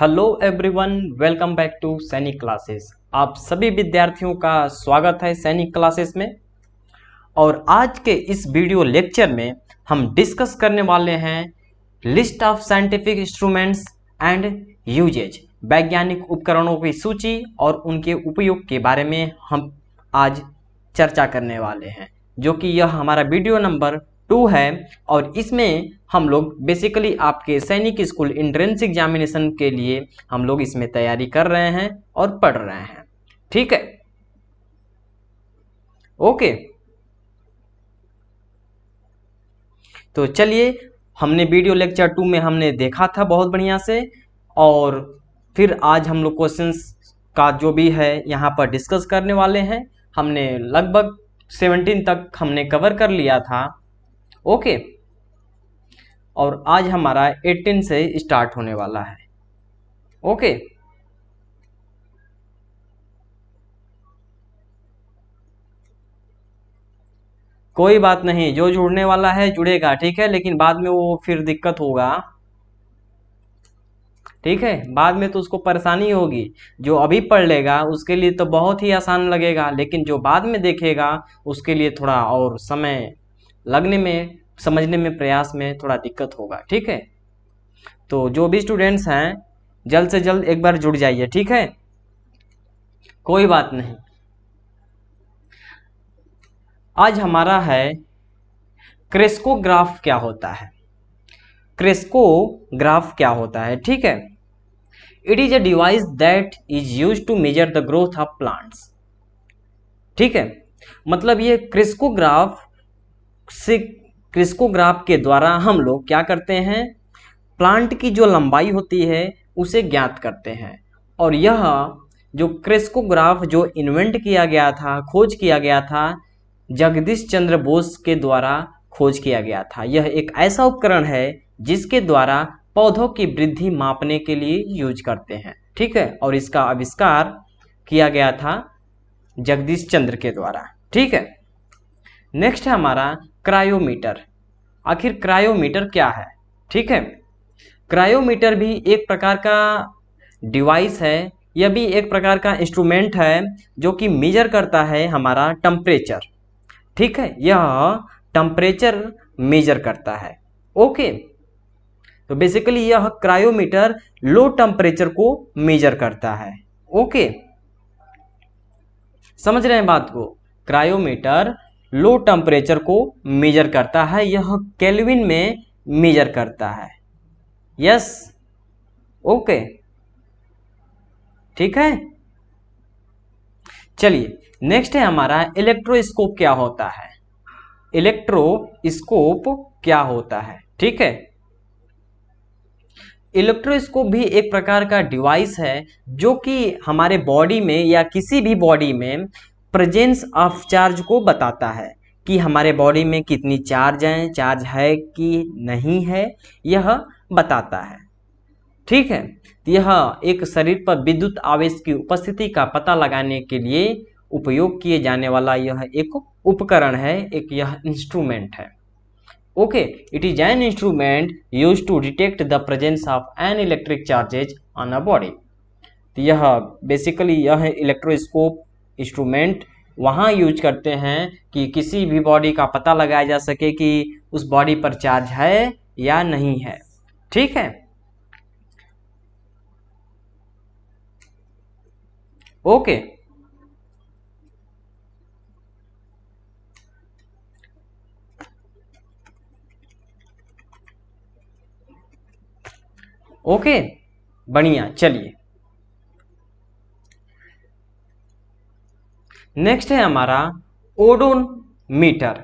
Hello everyone welcome back to Sainik classes आप सभी विद्यार्थियों का स्वागत है सैनिक क्लासेस में और आज के इस वीडियो लेक्चर में हम डिस्कस करने वाले हैं list of scientific instruments and uses वैज्ञानिक उपकरणों की सूची और उनके उपयोग के बारे में हम आज चर्चा करने वाले हैं जो कि यह हमारा वीडियो नंबर टू है और इसमें हम लोग बेसिकली आपके सैनिक स्कूल इंट्रेंस एग्जामिनेशन के लिए हम लोग इसमें तैयारी कर रहे हैं और पढ़ रहे हैं ठीक है ओके तो चलिए हमने वीडियो लेक्चर टू में हमने देखा था बहुत बढ़िया से और फिर आज हम लोग क्वेश्चंस का जो भी है यहाँ पर डिस्कस करने वाले हैं हमने लगभग सेवेंटीन तक हमने कवर कर लिया था ओके और आज हमारा 18 से स्टार्ट होने वाला है ओके कोई बात नहीं जो जुड़ने वाला है जुड़ेगा ठीक है लेकिन बाद में वो फिर दिक्कत होगा ठीक है बाद में तो उसको परेशानी होगी जो अभी पढ़ लेगा उसके लिए तो बहुत ही आसान लगेगा लेकिन जो बाद में देखेगा उसके लिए थोड़ा और समय लगने में समझने में प्रयास में थोड़ा दिक्कत होगा ठीक है तो जो भी स्टूडेंट्स हैं जल्द से जल्द एक बार जुड़ जाइए ठीक है कोई बात नहीं आज हमारा है क्रेस्कोग्राफ क्या होता है क्रेस्कोग्राफ क्या होता है ठीक है it is a device that is use to measure the growth of plants ठीक है मतलब ये क्रिस्कोग्राफ क्रिस्कोग्राफ के द्वारा हम लोग क्या करते हैं प्लांट की जो लंबाई होती है उसे ज्ञात करते हैं और यह जो क्रिस्कोग्राफ जो इन्वेंट किया गया था खोज किया गया था जगदीश चंद्र बोस के द्वारा खोज किया गया था यह एक ऐसा उपकरण है जिसके द्वारा पौधों की वृद्धि मापने के लिए यूज करते हैं ठीक है और इसका आविष्कार किया गया था जगदीश चंद्र के द्वारा ठीक है नेक्स्ट है हमारा क्रायोमीटर आखिर क्रायोमीटर क्या है ठीक है क्रायोमीटर भी एक प्रकार का डिवाइस है यह भी एक प्रकार का इंस्ट्रूमेंट है जो कि मेजर करता है हमारा टम्परेचर ठीक है यह टम्परेचर मेजर करता है ओके तो बेसिकली यह क्रायोमीटर लो टेम्परेचर को मेजर करता है ओके समझ रहे हैं बात को क्रायोमीटर लो टेम्परेचर को मेजर करता है यह केल्विन में मेजर करता है यस ओके ठीक है चलिए नेक्स्ट है हमारा इलेक्ट्रोस्कोप क्या होता है इलेक्ट्रोस्कोप क्या होता है ठीक है इलेक्ट्रोस्कोप भी एक प्रकार का डिवाइस है जो कि हमारे बॉडी में या किसी भी बॉडी में प्रेजेंस ऑफ चार्ज को बताता है कि हमारे बॉडी में कितनी चार्ज हैं चार्ज है कि नहीं है यह बताता है ठीक है तो यह एक शरीर पर विद्युत आवेश की उपस्थिति का पता लगाने के लिए उपयोग किए जाने वाला यह एक उपकरण है एक यह इंस्ट्रूमेंट है okay it is an instrument use to detect the presence of an electric charges on a body यह बेसिकली यह इलेक्ट्रोस्कोप इंस्ट्रूमेंट वहाँ यूज करते हैं कि किसी भी बॉडी का पता लगाया जा सके कि उस बॉडी पर चार्ज है या नहीं है ठीक है ओके ओके बढ़िया चलिए नेक्स्ट है हमारा ओडोमीटर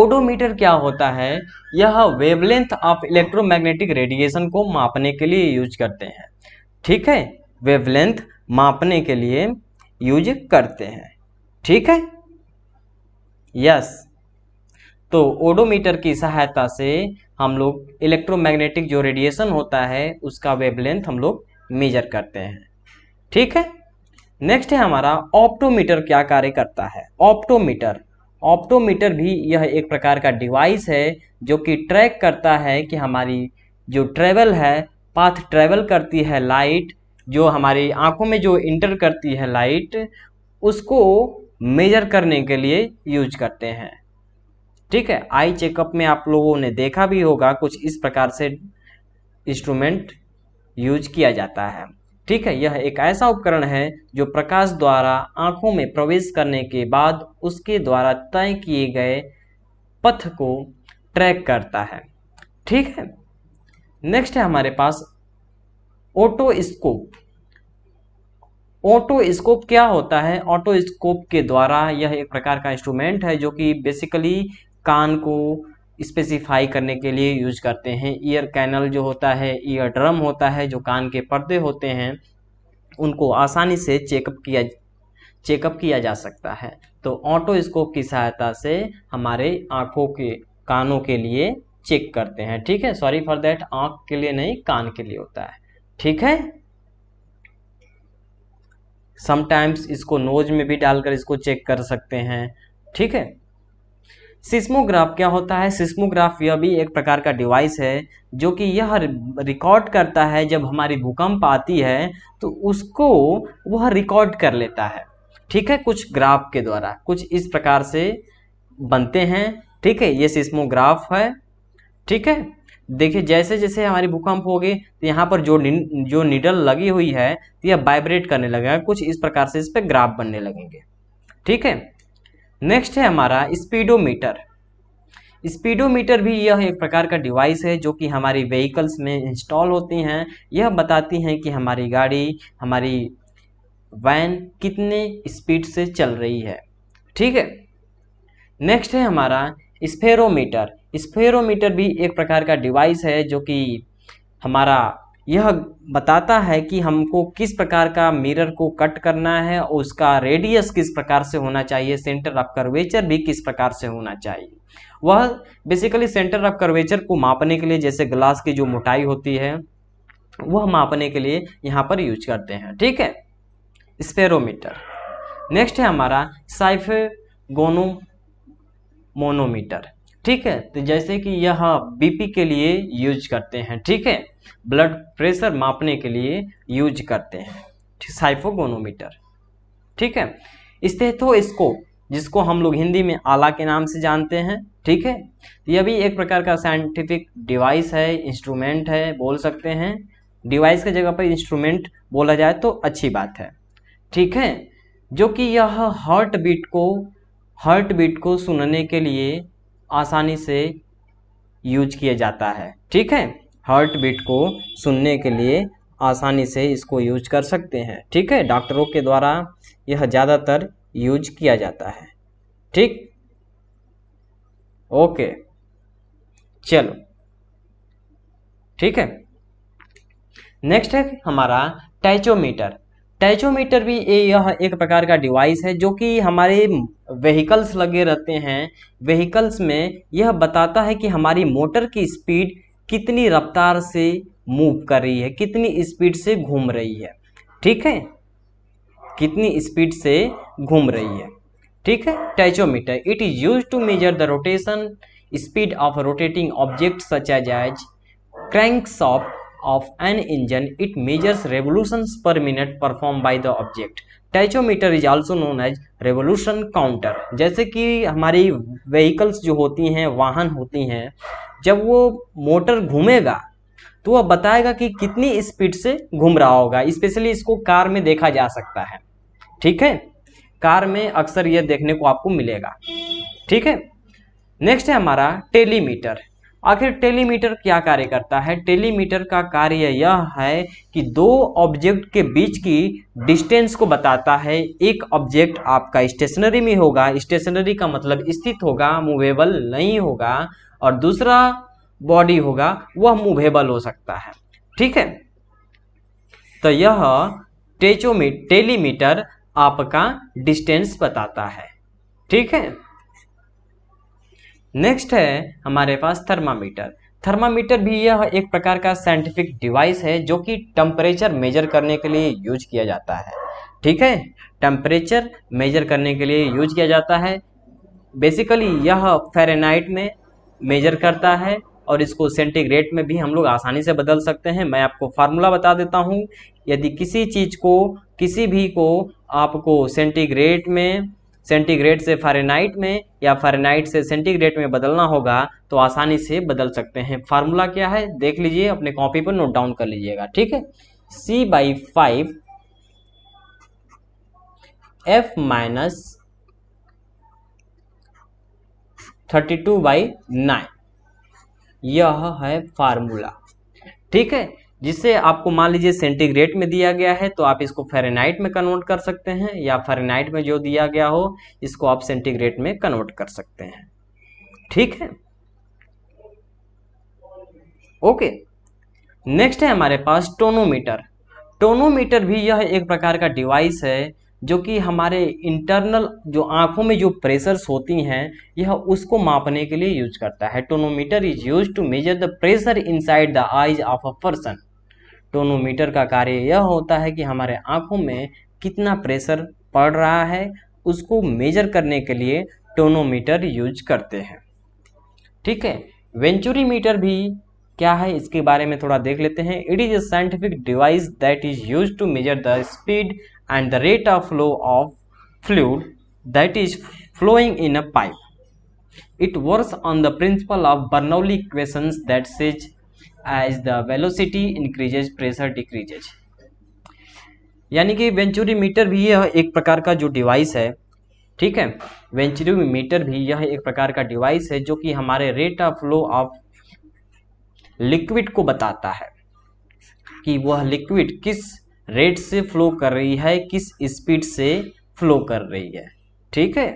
ओडोमीटर क्या होता है यह वेवलेंथ ऑफ इलेक्ट्रोमैग्नेटिक रेडिएशन को मापने के लिए यूज करते हैं ठीक है वेवलेंथ मापने के लिए यूज करते हैं ठीक है यस तो ओडोमीटर की सहायता से हम लोग इलेक्ट्रोमैग्नेटिक जो रेडिएशन होता है उसका वेवलेंथ हम लोग मेजर करते हैं ठीक है नेक्स्ट है हमारा ऑप्टोमीटर क्या कार्य करता है ऑप्टोमीटर ऑप्टोमीटर भी यह एक प्रकार का डिवाइस है जो कि ट्रैक करता है कि हमारी जो ट्रेवल है पाथ ट्रेवल करती है लाइट जो हमारी आंखों में जो इंटर करती है लाइट उसको मेजर करने के लिए यूज करते हैं ठीक है आई चेकअप में आप लोगों ने देखा भी होगा कुछ इस प्रकार से इंस्ट्रूमेंट यूज किया जाता है ठीक है यह एक ऐसा उपकरण है जो प्रकाश द्वारा आंखों में प्रवेश करने के बाद उसके द्वारा तय किए गए पथ को ट्रैक करता है ठीक है नेक्स्ट है हमारे पास ऑटोस्कोप ऑटोस्कोप क्या होता है ऑटोस्कोप के द्वारा यह एक प्रकार का इंस्ट्रूमेंट है जो कि बेसिकली कान को स्पेसिफाई करने के लिए यूज करते हैं ईयर कैनल जो होता है ईयर ड्रम होता है जो कान के पर्दे होते हैं उनको आसानी से चेकअप किया चेकअप किया जा सकता है तो ऑटोस्कोप की सहायता से हमारे आँखों के कानों के लिए चेक करते हैं ठीक है सॉरी फॉर देट आँख के लिए नहीं कान के लिए होता है ठीक है समटाइम्स इसको नोज में भी डालकर इसको चेक कर सकते हैं ठीक है सिस्मोग्राफ क्या होता है सिस्मोग्राफ यह भी एक प्रकार का डिवाइस है जो कि यह रिकॉर्ड करता है जब हमारी भूकंप आती है तो उसको वह रिकॉर्ड कर लेता है ठीक है कुछ ग्राफ के द्वारा कुछ इस प्रकार से बनते हैं ठीक है ये सिस्मोग्राफ है ठीक है देखिए जैसे जैसे हमारी भूकंप होगी तो यहाँ पर जो नि, जो निडल लगी हुई है तो यह वाइब्रेट करने लगेगा कुछ इस प्रकार से इस पर ग्राफ बनने लगेंगे ठीक है नेक्स्ट है हमारा स्पीडोमीटर स्पीडोमीटर भी यह एक प्रकार का डिवाइस है जो कि हमारी व्हीकल्स में इंस्टॉल होती हैं यह बताती हैं कि हमारी गाड़ी हमारी वैन कितने स्पीड से चल रही है ठीक है नेक्स्ट है हमारा स्फेरोमीटर स्फेरोमीटर भी एक प्रकार का डिवाइस है जो कि हमारा यह बताता है कि हमको किस प्रकार का मिरर को कट करना है और उसका रेडियस किस प्रकार से होना चाहिए सेंटर ऑफ कर्वेचर भी किस प्रकार से होना चाहिए वह बेसिकली सेंटर ऑफ कर्वेचर को मापने के लिए जैसे ग्लास की जो मोटाई होती है वह मापने के लिए यहाँ पर यूज करते हैं ठीक है स्पेरोमीटर नेक्स्ट है हमारा साइफ गोनो मोनोमीटर ठीक है तो जैसे कि यह बीपी के लिए यूज करते हैं ठीक है ब्लड प्रेशर मापने के लिए यूज करते हैं साइफोगोनोमीटर ठीक है स्टेथोस्कोप तो जिसको हम लोग हिंदी में आला के नाम से जानते हैं ठीक है तो यह भी एक प्रकार का साइंटिफिक डिवाइस है इंस्ट्रूमेंट है बोल सकते हैं डिवाइस के जगह पर इंस्ट्रूमेंट बोला जाए तो अच्छी बात है ठीक है जो कि यह हार्ट बीट को हार्ट बीट को सुनने के लिए आसानी से यूज किया जाता है ठीक है हार्ट बीट को सुनने के लिए आसानी से इसको यूज कर सकते हैं ठीक है डॉक्टरों के द्वारा यह ज़्यादातर यूज किया जाता है ठीक ओके चलो ठीक है नेक्स्ट है हमारा टैचोमीटर टैचोमीटर भी ये यह एक प्रकार का डिवाइस है जो कि हमारे व्हीकल्स लगे रहते हैं व्हीकल्स में यह बताता है कि हमारी मोटर की स्पीड कितनी रफ्तार से मूव कर रही है कितनी स्पीड से घूम रही है ठीक है कितनी स्पीड से घूम रही है ठीक है tachometer it is use to measure the rotation speed of rotating object such as as shaft of an engine it measures revolutions per minute performed by the object tachometer is also known as revolution counter जैसे कि हमारी vehicles जो होती हैं वाहन होती हैं जब वो मोटर घूमेगा तो वह बताएगा कि कितनी स्पीड से घूम रहा होगा स्पेशली इसको कार में देखा जा सकता है ठीक है कार में अक्सर यह देखने को आपको मिलेगा ठीक है नेक्स्ट है हमारा टेलीमीटर आखिर टेलीमीटर क्या कार्य करता है टेलीमीटर का कार्य यह है कि दो ऑब्जेक्ट के बीच की डिस्टेंस को बताता है एक ऑब्जेक्ट आपका स्टेशनरी में होगा स्टेशनरी का मतलब स्थित होगा मूवेबल नहीं होगा और दूसरा बॉडी होगा वह मूवेबल हो सकता है ठीक है तो यह टेचोमी टेलीमीटर आपका डिस्टेंस बताता है ठीक है नेक्स्ट है हमारे पास थर्मामीटर थर्मामीटर भी यह एक प्रकार का साइंटिफिक डिवाइस है जो कि टेम्परेचर मेजर करने के लिए यूज किया जाता है ठीक है टेम्परेचर मेजर करने के लिए यूज किया जाता है बेसिकली यह फेरेनाइट में मेजर करता है और इसको सेंटीग्रेड में भी हम लोग आसानी से बदल सकते हैं मैं आपको फार्मूला बता देता हूँ यदि किसी चीज़ को किसी भी को आपको सेंटीग्रेड में सेंटीग्रेड से फारेनाइट में या फारेनाइट से सेंटीग्रेड में बदलना होगा तो आसानी से बदल सकते हैं फार्मूला क्या है देख लीजिए अपने कॉपी पर नोट डाउन कर लीजिएगा ठीक है C by five F minus thirty two by nine यह है फार्मूला ठीक है जिसे आपको मान लीजिए सेंटीग्रेड में दिया गया है तो आप इसको फेरेनाइट में कन्वर्ट कर सकते हैं या फेरेनाइट में जो दिया गया हो इसको आप सेंटीग्रेड में कन्वर्ट कर सकते हैं ठीक है ओके नेक्स्ट है हमारे पास टोनोमीटर टोनोमीटर भी यह एक प्रकार का डिवाइस है जो कि हमारे इंटरनल जो आंखों में जो प्रेशर्स होती हैं यह उसको मापने के लिए यूज करता है tonometer is use to measure the pressure inside the eyes of a person tonometer का कार्य यह होता है कि हमारे आँखों में कितना प्रेशर पड़ रहा है उसको मेजर करने के लिए टोनोमीटर यूज करते हैं ठीक है वेंचुरी मीटर भी क्या है इसके बारे में थोड़ा देख लेते हैं it is a scientific device that is use to measure the speed and the rate of flow of fluid that is flowing in a pipe it works on the principle of Bernoulli question that says as the velocity increases pressure decreases यानी कि venturimeter भी यह एक प्रकार का जो device है ठीक है वेंचुरीमीटर भी यह एक प्रकार का डिवाइस है जो कि हमारे rate of flow of liquid को बताता है कि वह लिक्विड किस रेट से फ्लो कर रही है किस स्पीड से फ्लो कर रही है ठीक है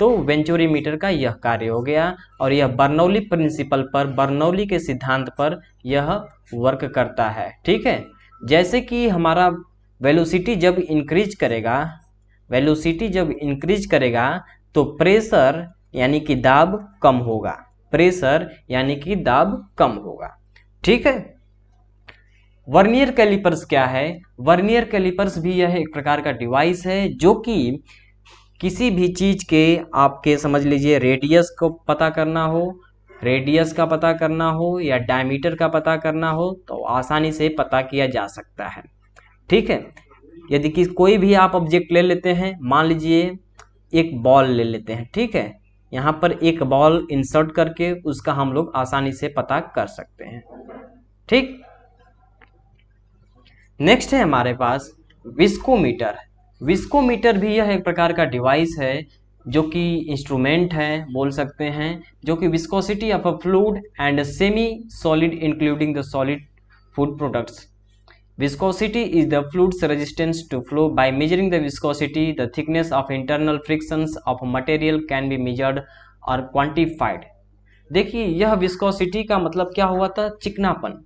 तो वेंचुरीमीटर का यह कार्य हो गया और यह बर्नौली प्रिंसिपल पर बर्नौली के सिद्धांत पर यह वर्क करता है ठीक है जैसे कि हमारा वेलोसिटी जब इंक्रीज करेगा वेलोसिटी जब इंक्रीज करेगा तो प्रेशर यानी कि दाब कम होगा प्रेशर यानी कि दाब कम होगा ठीक है वर्नियर कैलिपर्स क्या है वर्नियर कैलिपर्स भी यह एक प्रकार का डिवाइस है जो कि किसी भी चीज़ के आपके समझ लीजिए रेडियस को पता करना हो रेडियस का पता करना हो या डायमीटर का पता करना हो तो आसानी से पता किया जा सकता है ठीक है यदि कि कोई भी आप ऑब्जेक्ट ले लेते हैं मान लीजिए एक बॉल ले लेते हैं ठीक है यहाँ पर एक बॉल इंसर्ट करके उसका हम लोग आसानी से पता कर सकते हैं ठीक नेक्स्ट है हमारे पास विस्कोमीटर विस्कोमीटर भी यह एक प्रकार का डिवाइस है जो कि इंस्ट्रूमेंट है बोल सकते हैं जो कि viscosity of a fluid and semi solid including the solid food products viscosity is the fluid's resistance to flow by measuring the viscosity the thickness of internal friction of material can be measured और quantified देखिए यह viscosity का मतलब क्या हुआ था चिकनापन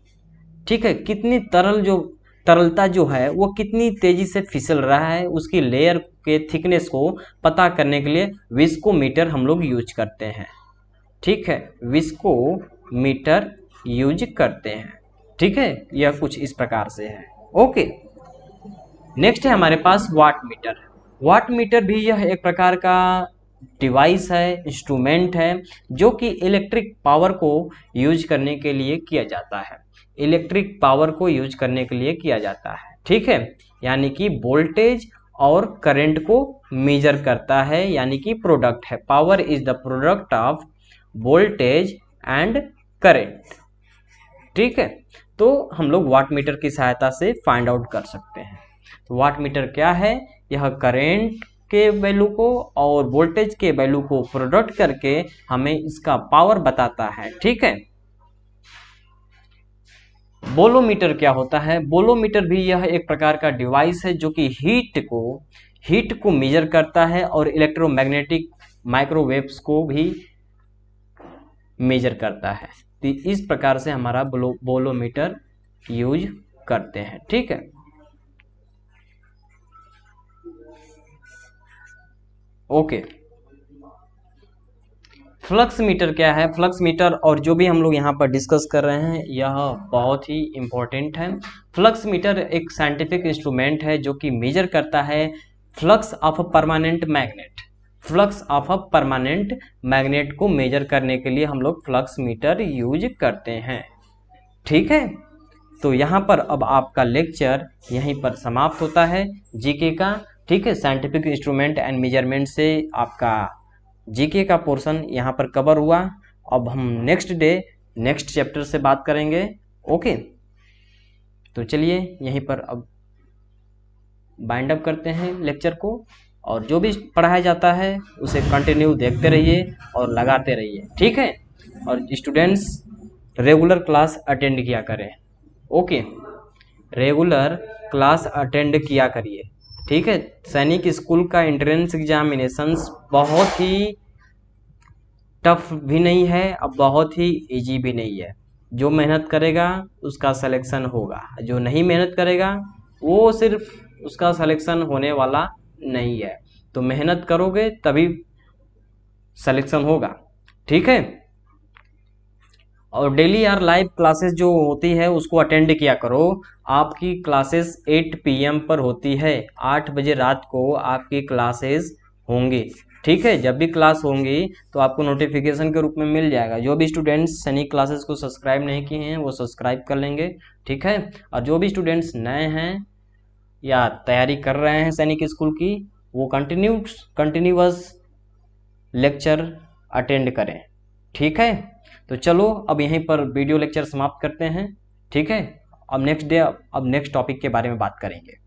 ठीक है कितनी तरल जो तरलता जो है वो कितनी तेज़ी से फिसल रहा है उसकी लेयर के थिकनेस को पता करने के लिए विस्कोमीटर हम लोग यूज करते हैं ठीक है विस्कोमीटर यूज करते हैं ठीक है यह कुछ इस प्रकार से है ओके नेक्स्ट है हमारे पास वाट मीटर वाट मीटर भी यह एक प्रकार का डिवाइस है इंस्ट्रूमेंट है जो कि इलेक्ट्रिक पावर को यूज करने के लिए किया जाता है इलेक्ट्रिक पावर को यूज करने के लिए किया जाता है ठीक है यानी कि वोल्टेज और करंट को मेजर करता है यानी कि प्रोडक्ट है power is the product of voltage and current ठीक है तो हम लोग वाट मीटर की सहायता से फाइंड आउट कर सकते हैं तो वाट मीटर क्या है यह करंट के वैल्यू को और वोल्टेज के वैल्यू को प्रोडक्ट करके हमें इसका पावर बताता है ठीक है बोलोमीटर क्या होता है बोलोमीटर भी यह एक प्रकार का डिवाइस है जो कि हीट को हीट को मेजर करता है और इलेक्ट्रोमैग्नेटिक माइक्रोवेव्स को भी मेजर करता है तो इस प्रकार से हमारा बोलो बोलोमीटर यूज करते हैं ठीक है ओके okay. फ्लक्स मीटर क्या है फ्लक्स मीटर और जो भी हम लोग यहाँ पर डिस्कस कर रहे हैं यह बहुत ही इम्पोर्टेंट है फ्लक्स मीटर एक साइंटिफिक इंस्ट्रूमेंट है जो कि मेजर करता है flux of a permanent magnet flux of a permanent magnet को मेजर करने के लिए हम लोग फ्लक्स मीटर यूज करते हैं ठीक है तो यहाँ पर अब आपका लेक्चर यहीं पर समाप्त होता है जीके का ठीक है साइंटिफिक इंस्ट्रूमेंट एंड मेजरमेंट से आपका जीके का पोर्शन यहाँ पर कवर हुआ अब हम नेक्स्ट डे नेक्स्ट चैप्टर से बात करेंगे ओके तो चलिए यहीं पर अब बाइंड अप करते हैं लेक्चर को और जो भी पढ़ाया जाता है उसे कंटिन्यू देखते रहिए और लगाते रहिए ठीक है और स्टूडेंट्स रेगुलर क्लास अटेंड किया करें ओके रेगुलर क्लास अटेंड किया करिए ठीक है सैनिक स्कूल का एंट्रेंस एग्जामिनेशंस बहुत ही टफ भी नहीं है अब बहुत ही इजी भी नहीं है जो मेहनत करेगा उसका सिलेक्शन होगा जो नहीं मेहनत करेगा वो सिर्फ उसका सिलेक्शन होने वाला नहीं है तो मेहनत करोगे तभी सिलेक्शन होगा ठीक है और डेली यार लाइव क्लासेस जो होती है उसको अटेंड किया करो आपकी क्लासेस 8 पीएम पर होती है 8 बजे रात को आपकी क्लासेस होंगी ठीक है जब भी क्लास होंगी तो आपको नोटिफिकेशन के रूप में मिल जाएगा जो भी स्टूडेंट्स सनी क्लासेस को सब्सक्राइब नहीं किए हैं वो सब्सक्राइब कर लेंगे ठीक है और जो भी स्टूडेंट्स नए हैं या तैयारी कर रहे हैं सैनिक स्कूल की वो कंटिन्यू कंटिन्यूस लेक्चर अटेंड करें ठीक है तो चलो अब यहीं पर वीडियो लेक्चर समाप्त करते हैं ठीक है अब नेक्स्ट डे अब नेक्स्ट टॉपिक के बारे में बात करेंगे